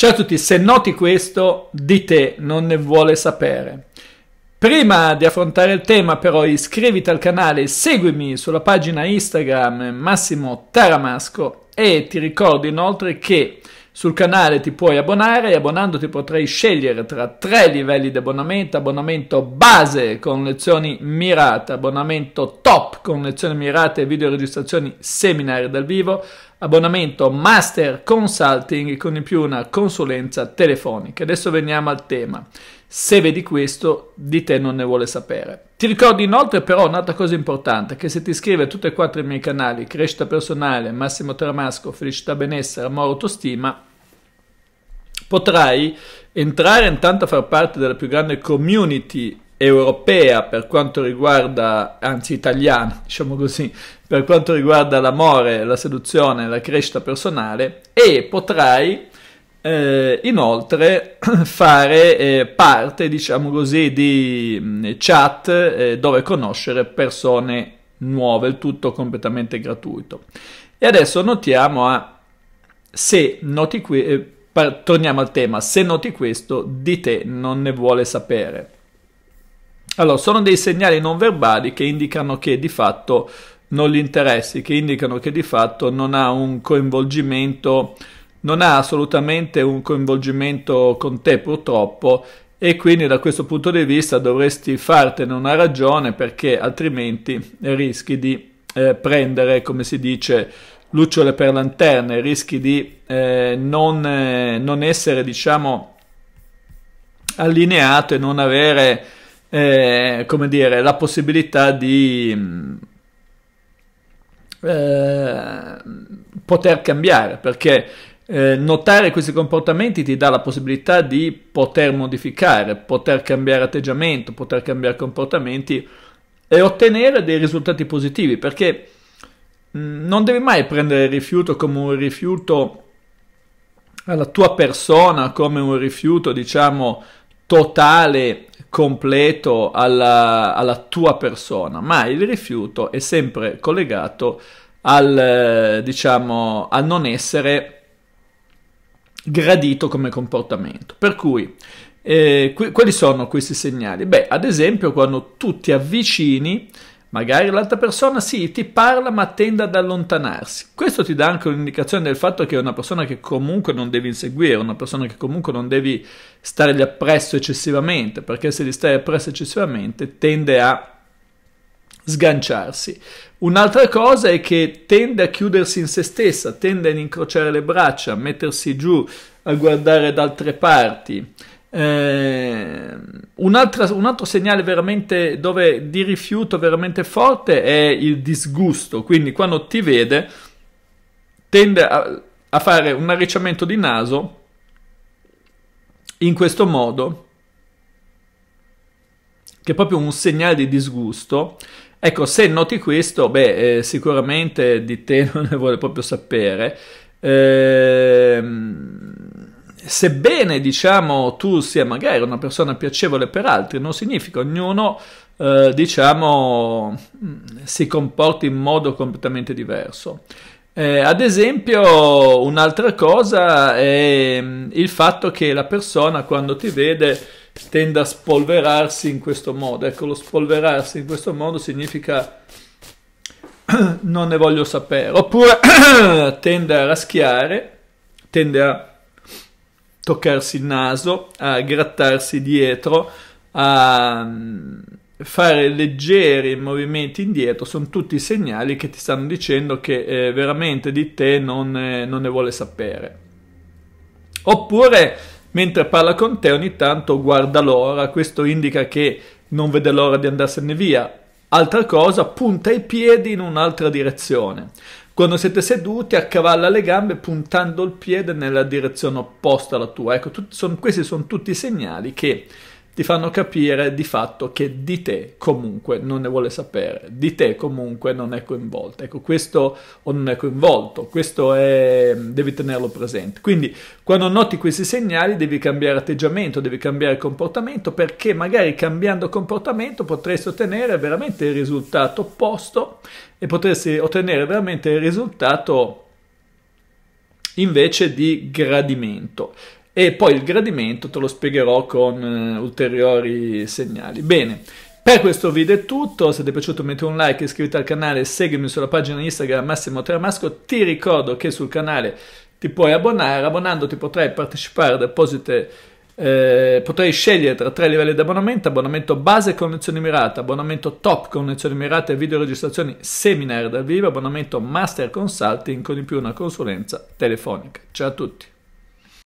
Ciao a tutti, se noti questo, di te non ne vuole sapere. Prima di affrontare il tema però iscriviti al canale, seguimi sulla pagina Instagram Massimo Taramasco e ti ricordo inoltre che sul canale ti puoi abbonare e abbonandoti potrai scegliere tra tre livelli di abbonamento, abbonamento base con lezioni mirate, abbonamento top con lezioni mirate e videoregistrazioni seminari dal vivo, abbonamento Master Consulting con in più una consulenza telefonica. Adesso veniamo al tema. Se vedi questo, di te non ne vuole sapere. Ti ricordo inoltre però un'altra cosa importante, che se ti iscrivi a tutti e quattro i miei canali, Crescita Personale, Massimo Tramasco, Felicità Benessere, Amore Autostima, potrai entrare intanto a far parte della più grande community europea per quanto riguarda, anzi italiana, diciamo così, per quanto riguarda l'amore, la seduzione, la crescita personale e potrai eh, inoltre fare eh, parte, diciamo così, di mh, mm, chat eh, dove conoscere persone nuove, il tutto completamente gratuito. E adesso notiamo a se noti qui, eh, torniamo al tema, se noti questo di te non ne vuole sapere. Allora, sono dei segnali non verbali che indicano che di fatto non gli interessi, che indicano che di fatto non ha un coinvolgimento, non ha assolutamente un coinvolgimento con te purtroppo e quindi da questo punto di vista dovresti fartene una ragione perché altrimenti rischi di eh, prendere, come si dice, lucciole per lanterne, rischi di eh, non, eh, non, essere, diciamo, allineato e non avere eh, come dire, la possibilità di mm, eh, poter cambiare, perché eh, notare questi comportamenti ti dà la possibilità di poter modificare, poter cambiare atteggiamento, poter cambiare comportamenti e ottenere dei risultati positivi, perché mm, non devi mai prendere il rifiuto come un rifiuto alla tua persona, come un rifiuto, diciamo, totale completo alla, alla tua persona, ma il rifiuto è sempre collegato al, eh, diciamo, al non essere gradito come comportamento. Per cui, eh, que- quali sono questi segnali? Beh, ad esempio, quando tu ti avvicini Magari l'altra persona sì, ti parla ma tende ad allontanarsi. Questo ti dà anche un'indicazione del fatto che è una persona che comunque non devi inseguire, una persona che comunque non devi stargli appresso eccessivamente, perché se gli stai appresso eccessivamente tende a sganciarsi. Un'altra cosa è che tende a chiudersi in se stessa, tende ad incrociare le braccia, a mettersi giù, a guardare da altre parti. Eh, un, altro, un, altro segnale veramente dove, di rifiuto veramente forte è il disgusto, quindi quando ti vede tende a, a fare un arricciamento di naso in questo modo, che è proprio un segnale di disgusto. Ecco, se noti questo, beh, eh, sicuramente di te non ne vuole proprio sapere. Ehm sebbene diciamo tu sia magari una persona piacevole per altri, non significa ognuno eh, diciamo mm, si comporti in modo completamente diverso. Eh, ad esempio, un'altra cosa è mm, il fatto che la persona quando ti vede tende a spolverarsi in questo modo. Ecco, lo spolverarsi in questo modo significa non ne voglio sapere, oppure tende a raschiare, tende a toccarsi il naso, a grattarsi dietro, a mm, fare leggeri movimenti indietro, sono tutti segnali che ti stanno dicendo che eh, veramente di te non, eh, non ne vuole sapere. Oppure, mentre parla con te, ogni tanto guarda l'ora, questo indica che non vede l'ora di andarsene via. Altra cosa, punta i piedi in un'altra direzione. Quando siete seduti, accavalla le gambe puntando il piede nella direzione opposta alla tua. Ecco, sono, questi sono tutti i segnali che ti fanno capire di fatto che di te comunque non ne vuole sapere, di te comunque non è coinvolto. Ecco, questo o non è coinvolto, questo è, devi tenerlo presente. Quindi quando noti questi segnali devi cambiare atteggiamento, devi cambiare comportamento perché magari cambiando comportamento potresti ottenere veramente il risultato opposto e potresti ottenere veramente il risultato invece di gradimento e poi il gradimento te lo spiegherò con eh, ulteriori segnali. Bene, per questo video è tutto, se ti è piaciuto metti un like, iscriviti al canale, seguimi sulla pagina Instagram Massimo Tramasco, ti ricordo che sul canale ti puoi abbonare, abbonandoti potrai partecipare ad apposite... Eh, potrei scegliere tra tre livelli di abbonamento, abbonamento base condizioni mirate, abbonamento top condizioni mirate, video registrazioni seminari dal vivo, abbonamento master consulting con in più una consulenza telefonica. Ciao a tutti!